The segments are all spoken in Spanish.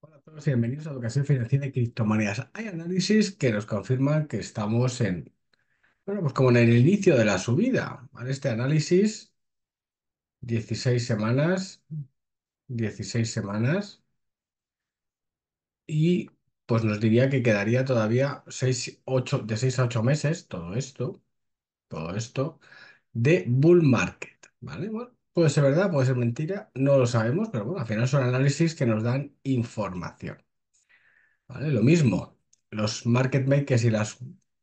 Hola a todos, y bienvenidos a Educación Financiera de Criptomonedas. Hay análisis que nos confirman que estamos en, bueno, pues como en el inicio de la subida. ¿vale? Este análisis, 16 semanas, 16 semanas, y pues nos diría que quedaría todavía 6, 8, de 6 a 8 meses todo esto, todo esto, de bull market, ¿vale? Puede ser verdad, puede ser mentira, no lo sabemos, pero bueno, al final son análisis que nos dan información. ¿Vale? Lo mismo, los market makers y las,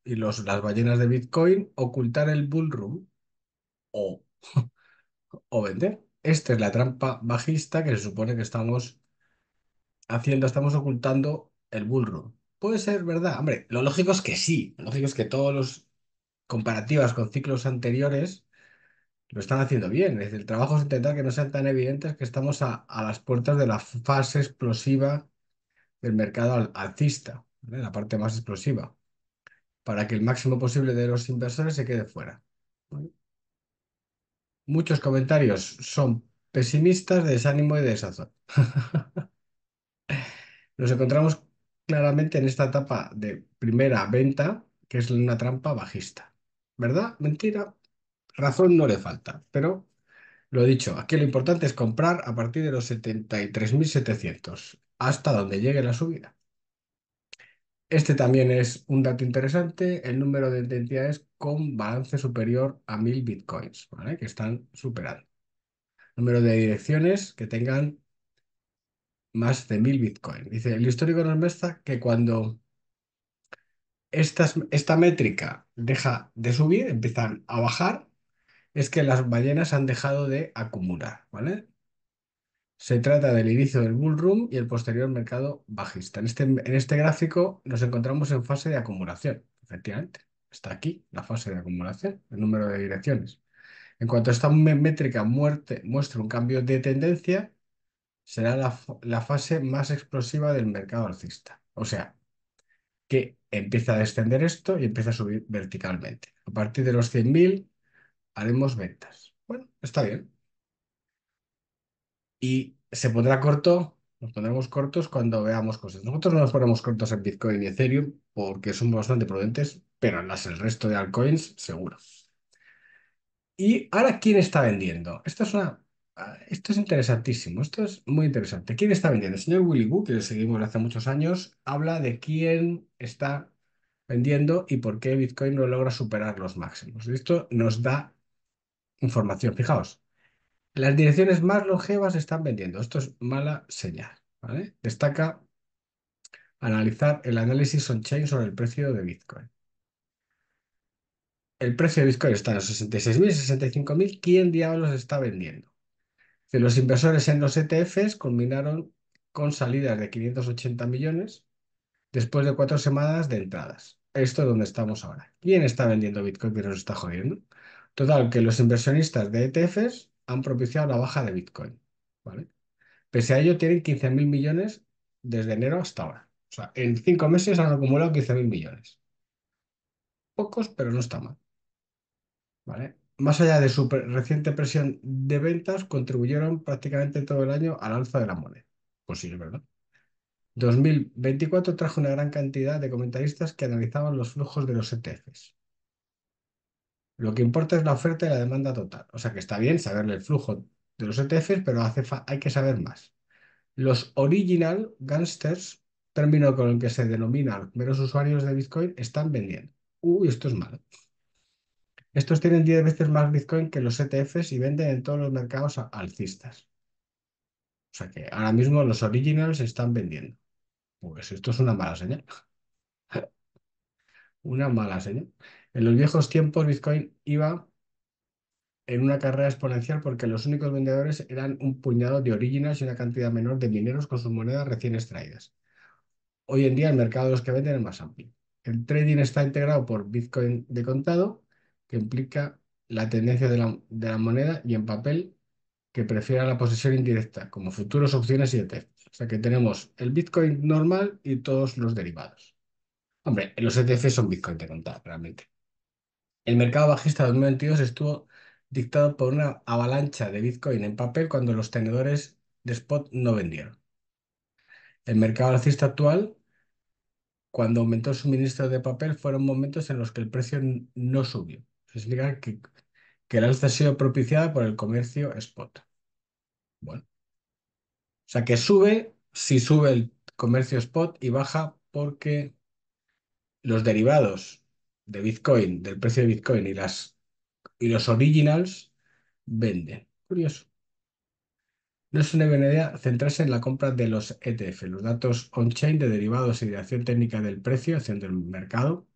y las ballenas de Bitcoin ocultar el bullroom o, o vender. Esta es la trampa bajista que se supone que estamos haciendo, estamos ocultando el bullroom. Puede ser verdad, hombre, lo lógico es que sí, lo lógico es que todos los comparativas con ciclos anteriores lo están haciendo bien. el trabajo es intentar que no sean tan evidentes que estamos a, las puertas de la fase explosiva del mercado alcista, la parte más explosiva, para que el máximo posible de los inversores se quede fuera. Muchos comentarios son pesimistas, de desánimo y de desazón. Nos encontramos claramente en esta etapa de primera venta, que es una trampa bajista. ¿Verdad? Mentira razón no le falta, pero lo he dicho, aquí lo importante es comprar a partir de los 73.700, hasta donde llegue la subida. Este también es un dato interesante, el número de entidades con balance superior a 1.000 bitcoins, que están superando. Número de direcciones que tengan más de 1.000 bitcoins. Dice, el histórico nos muestra que cuando esta métrica deja de subir, empiezan a bajar es que las ballenas han dejado de acumular, ¿vale? Se trata del inicio del bullroom y el posterior mercado bajista. En este, en este gráfico nos encontramos en fase de acumulación, efectivamente. Está aquí la fase de acumulación, el número de direcciones. En cuanto esta métrica muerte, muestra un cambio de tendencia, será la, la fase más explosiva del mercado alcista. O sea, que empieza a descender esto y empieza a subir verticalmente. A partir de los 100.000 haremos ventas. Bueno, está bien. Y se pondrá corto, nos pondremos cortos cuando veamos cosas. Nosotros no nos ponemos cortos en Bitcoin y Ethereum porque somos bastante prudentes, pero en las, el resto de altcoins, seguro. Y ahora, ¿quién está vendiendo? Esto es, una, esto es interesantísimo, esto es muy interesante. ¿Quién está vendiendo? El señor Willy Wu que le seguimos hace muchos años, habla de quién está vendiendo y por qué Bitcoin no logra superar los máximos. Esto nos da información. Fijaos, las direcciones más longevas están vendiendo. Esto es mala señal. Destaca analizar el análisis on-chain sobre el precio de Bitcoin. El precio de Bitcoin está en los 66.000, 65.000. ¿Quién diablos está vendiendo? los inversores en los ETFs combinaron con salidas de 580 millones después de cuatro semanas de entradas. Esto es donde estamos ahora. ¿Quién está vendiendo Bitcoin que nos está jodiendo? Total, que los inversionistas de ETFs han propiciado la baja de Bitcoin. ¿vale? Pese a ello, tienen 15.000 millones desde enero hasta ahora. O sea, en cinco meses han acumulado 15.000 millones. Pocos, pero no está mal. ¿Vale? Más allá de su reciente presión de ventas, contribuyeron prácticamente todo el año al alza de la moneda. Pues sí, es verdad. 2024 trajo una gran cantidad de comentaristas que analizaban los flujos de los ETFs. Lo que importa es la oferta y la demanda total. O sea que está bien saber el flujo de los ETFs, pero hay que saber más. Los original gangsters, término con el que se denomina los meros usuarios de Bitcoin, están vendiendo. Uy, esto es malo. Estos tienen 10 veces más Bitcoin que los ETFs y venden en todos los mercados alcistas. O sea que ahora mismo los originals están vendiendo. Pues esto es una mala señal. una mala señal. En los viejos tiempos, Bitcoin iba en una carrera exponencial porque los únicos vendedores eran un puñado de originales y una cantidad menor de mineros con sus monedas recién extraídas. Hoy en día el mercado de los que venden es más amplio. El trading está integrado por Bitcoin de contado, que implica la tendencia de la, moneda, y en papel, que prefiera la posesión indirecta, como futuros, opciones y ETF. O sea que tenemos el Bitcoin normal y todos los derivados. Hombre, los ETF son Bitcoin de contado, realmente. El mercado bajista de 2022 estuvo dictado por una avalancha de Bitcoin en papel cuando los tenedores de spot no vendieron. El mercado alcista actual, cuando aumentó el suministro de papel, fueron momentos en los que el precio no subió. Se explica que, que el alza ha sido propiciada por el comercio spot. Bueno. O sea que sube si sube el comercio spot y baja porque los derivados de Bitcoin, del precio de Bitcoin y, las, y los originals venden. Curioso. No es una buena idea centrarse en la compra de los ETF, los datos on-chain de derivados y de acción técnica del precio, acción del mercado,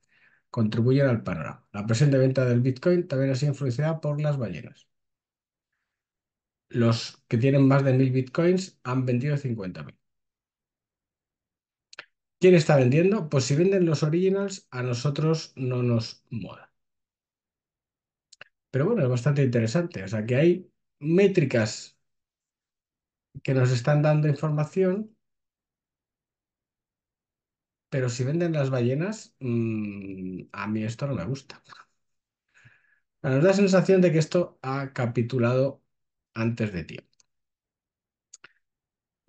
contribuyen al panorama. La presión de venta del Bitcoin también ha sido influenciada por las ballenas. Los que tienen más de 1.000 Bitcoins han vendido 50.000. ¿Quién está vendiendo? Pues si venden los originals, a nosotros no nos mola. Pero bueno, es bastante interesante. O sea, que hay métricas que nos están dando información, pero si venden las ballenas, mm, a mí esto no me gusta. Nos da la sensación de que esto ha capitulado antes de tiempo.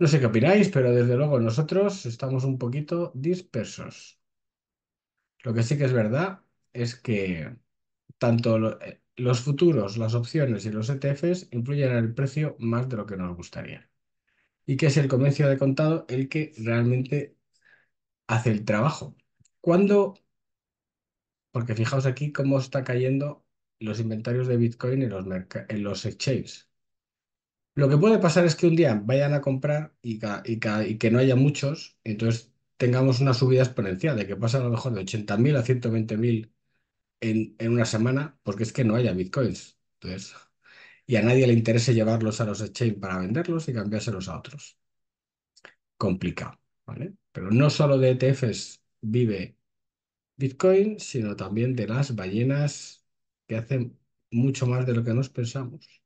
No sé qué opináis, pero desde luego nosotros estamos un poquito dispersos. Lo que sí que es verdad es que tanto eh, los futuros, las opciones y los ETFs influyen en el precio más de lo que nos gustaría. Y que es el comercio de contado el que realmente hace el trabajo. ¿Cuándo? Porque fijaos aquí cómo está cayendo los inventarios de Bitcoin en los, en los exchanges. Lo que puede pasar es que un día vayan a comprar y, que no haya muchos, entonces tengamos una subida exponencial, de que pasan a lo mejor de 80.000 a 120.000 en, en una semana, porque es que no haya bitcoins. y a nadie le interese llevarlos a los exchange para venderlos y cambiárselos a otros. Complicado, ¿vale? Pero no solo de ETFs vive Bitcoin, sino también de las ballenas que hacen mucho más de lo que nos pensamos.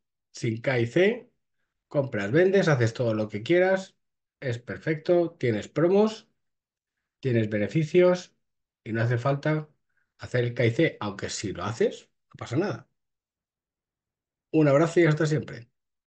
sin K y C, compras, vendes, haces todo lo que quieras, es perfecto, tienes promos, tienes beneficios y no hace falta hacer el C, aunque si lo haces, no pasa nada. Un abrazo y hasta siempre.